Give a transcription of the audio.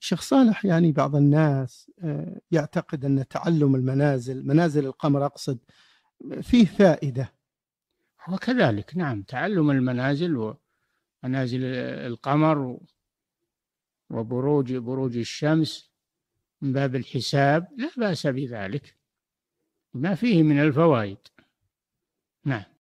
شيخ صالح يعني بعض الناس آه، يعتقد أن تعلم المنازل منازل القمر أقصد فيه فائدة وكذلك نعم تعلم المنازل ومنازل القمر وبروج بروج الشمس من باب الحساب لا بأس بذلك ما فيه من الفوائد نعم